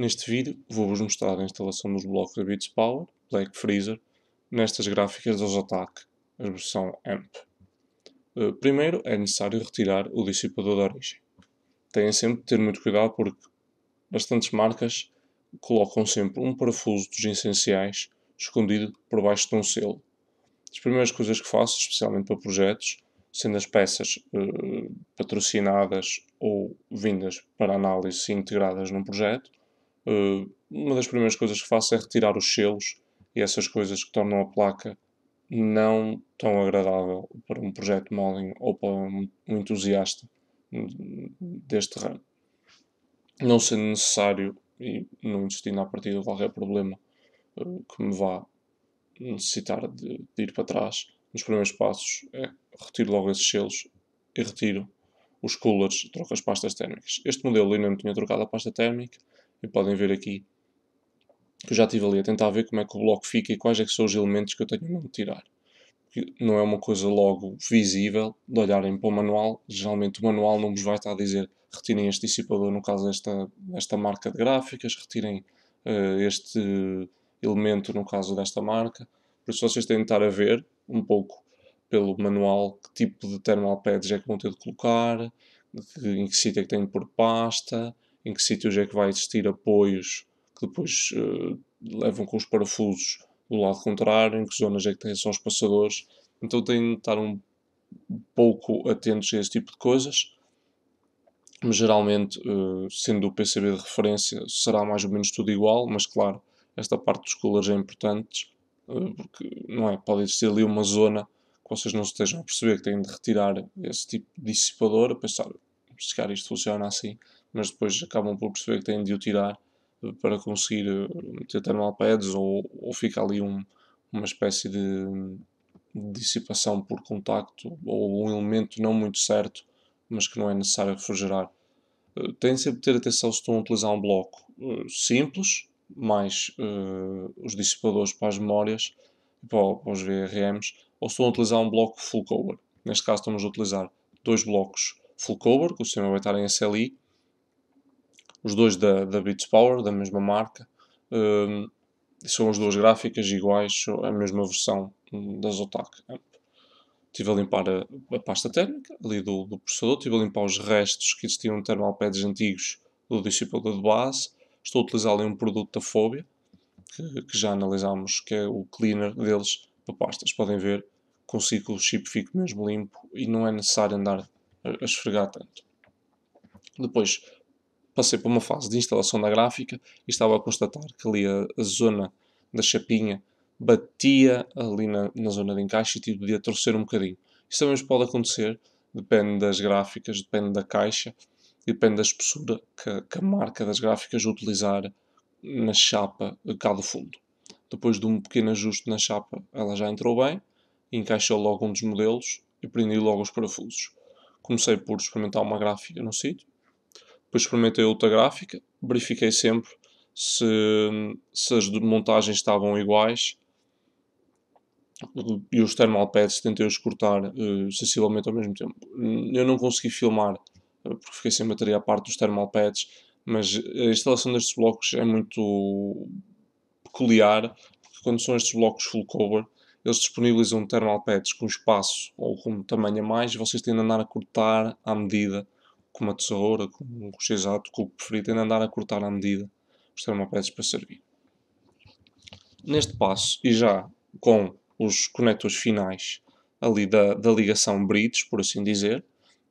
Neste vídeo vou-vos mostrar a instalação dos blocos da Beats Power, Black Freezer, nestas gráficas da Zotac, a versão AMP. Eh, primeiro é necessário retirar o dissipador de origem. Tenham sempre de ter muito cuidado porque bastantes marcas colocam sempre um parafuso dos essenciais escondido por baixo de um selo. As primeiras coisas que faço, especialmente para projetos, sendo as peças eh, patrocinadas ou vindas para análise integradas num projeto, eh, uma das primeiras coisas que faço é retirar os selos e essas coisas que tornam a placa não tão agradável para um projeto de modeling ou para um entusiasta deste ramo. Não sendo necessário e não a partir de qualquer problema eh, que me vá necessitar de, de, ir para trás, nos primeiros passos é retiro logo esses selos e retiro os coolers, troco as pastas térmicas. Este modelo ainda não tinha trocado a pasta térmica, e podem ver aqui que eu já estive ali a tentar ver como é que o bloco fica e quais é são os elementos que eu tenho de tirar. Porque não é uma coisa logo visível de olharem para o manual. Geralmente o manual não vos vai estar a dizer retirem este dissipador, no caso desta, desta marca de gráficas, retirem uh, este elemento, no caso desta marca. Por isso vocês têm de estar a ver um pouco pelo manual que tipo de thermal pads é que vão ter de colocar, em que sítio é que têm de pôr pasta, em que sítios é que vai existir apoios que depois uh, levam com os parafusos do lado contrário, em que zonas é que tem só os passadores. Então têm de estar um pouco atentos a esse tipo de coisas. Mas geralmente, uh, sendo o PCB de referência, será mais ou menos tudo igual, mas claro, esta parte dos colores é importante, uh, porque não é, pode existir ali uma zona que vocês não estejam a perceber que têm de retirar esse tipo de dissipador, a pensar, se calhar isto funciona assim, mas depois acabam por perceber que têm de o tirar eh, para conseguir eh, ter thermalpads ou, ou fica ali um, uma espécie de dissipação por contacto ou um elemento não muito certo, mas que não é necessário refrigerar. Eh, têm sempre de ter atenção se estão a utilizar um bloco simples, mais uh, os dissipadores para as memórias, para, para os VRMs, ou se estão a utilizar um bloco full cover. Neste caso estamos a utilizar dois blocos full cover, que o sistema vai estar em SLI, os dois da, da Beats Power, da mesma marca. Um, são as duas gráficas iguais, a mesma versão da Zotac Estive a limpar a, a pasta térmica ali do, do, processador, estive a limpar os restos que existiam no thermal pads antigos do dissipador de base. Estou a utilizar ali um produto da Fobia, que, que, já analisámos, que é o cleaner deles para pastas. Podem ver, consigo o chip fica mesmo limpo e não é necessário andar a, a esfregar tanto. Depois, passei por uma fase de instalação da gráfica e estava a constatar que ali a, a zona da chapinha batia ali na, na zona de encaixe e tive de torcer um bocadinho. Isso também pode acontecer, depende das gráficas, depende da caixa e depende da espessura que, que a marca das gráficas utilizar na chapa cá do fundo. Depois de um pequeno ajuste na chapa, ela já entrou bem, encaixou logo um dos modelos e prendi logo os parafusos. Comecei por experimentar uma gráfica no sítio, depois experimentei outra gráfica, verifiquei sempre se, se as montagens estavam iguais e os thermal pads tentei-os cortar uh, sensivelmente ao mesmo tempo. Eu não consegui filmar uh, porque fiquei sem bateria à parte dos thermal pads, mas a instalação destes blocos é muito peculiar, porque quando são estes blocos full cover, eles disponibilizam thermal pads com espaço ou com tamanho a mais, e vocês têm de andar a cortar à medida com uma tesoura, com um rochezato, com o que preferir, ainda andar a cortar à medida os termopédios para servir. Neste passo, e já com os conectores finais ali da, da ligação bridge, por assim dizer,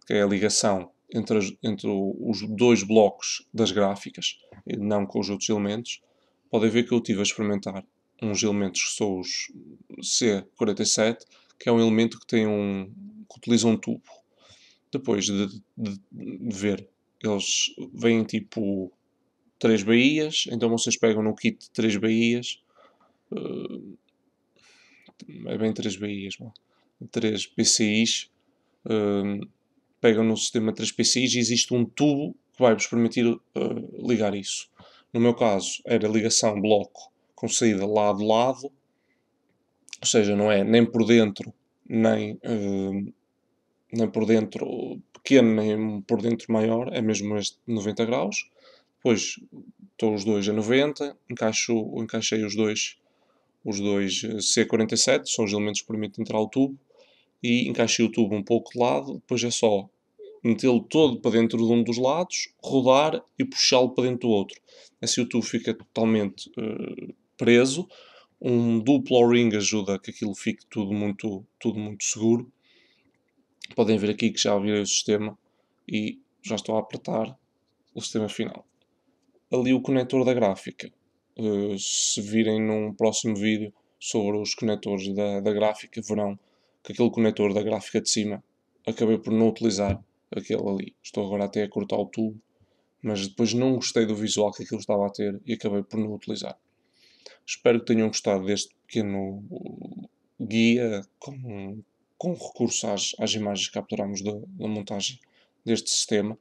que é a ligação entre, as, entre os dois blocos das gráficas, não com os outros elementos, podem ver que eu estive a experimentar uns elementos que são os C47, que é um elemento que tem um que utiliza um tubo depois de, de, de ver, eles vêm tipo três baías, então vocês pegam no kit de três baías, uh, eh, é bem três baías, três PCIs, uh, ehm, pegam no sistema três PCIs e existe um tubo que vai-vos permitir uh, ligar isso. No meu caso, era ligação bloco com saída lado-lado, ou seja, não é nem por dentro, nem ehm, nem né, por dentro pequeno, nem por dentro maior, é mesmo este 90 graus. Depois estou os dois a 90, encaixo, encaixei os dois, os dois eh, C47, são os elementos que permitem entrar o tubo, e encaixei o tubo um pouco de lado, depois é só metê-lo todo para dentro de um dos lados, rodar e puxá-lo para dentro do outro. Assim o tubo fica totalmente uh, preso. Um duplo o-ring ajuda a que aquilo fique tudo muito, tudo muito seguro Podem ver aqui que já virei o sistema e já estou a apertar o sistema final. Ali o conector da gráfica. Eh, se virem num próximo vídeo sobre os conectores da, da gráfica, verão que aquele conector da gráfica de cima acabei por não utilizar aquele ali. Estou agora até a cortar o tubo, mas depois não gostei do visual que aquilo estava a ter e acabei por não utilizar. Espero que tenham gostado deste pequeno guia com com recurso às, às imagens que capturamos da, da montagem deste sistema.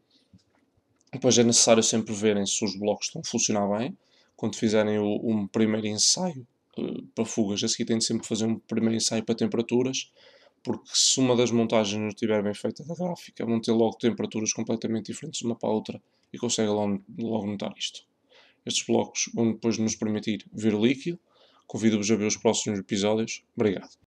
Depois é necessário sempre verem se os blocos estão a funcionar bem. Quando fizerem o, um primeiro ensaio eh, para fugas, a seguir têm de sempre fazer um primeiro ensaio para temperaturas, porque se uma das montagens não estiver bem feita da gráfica, vão ter logo temperaturas completamente diferentes uma para a outra e conseguem logo, logo notar isto. Estes blocos vão depois nos permitir ver o líquido. Convido-vos a ver os próximos episódios. Obrigado.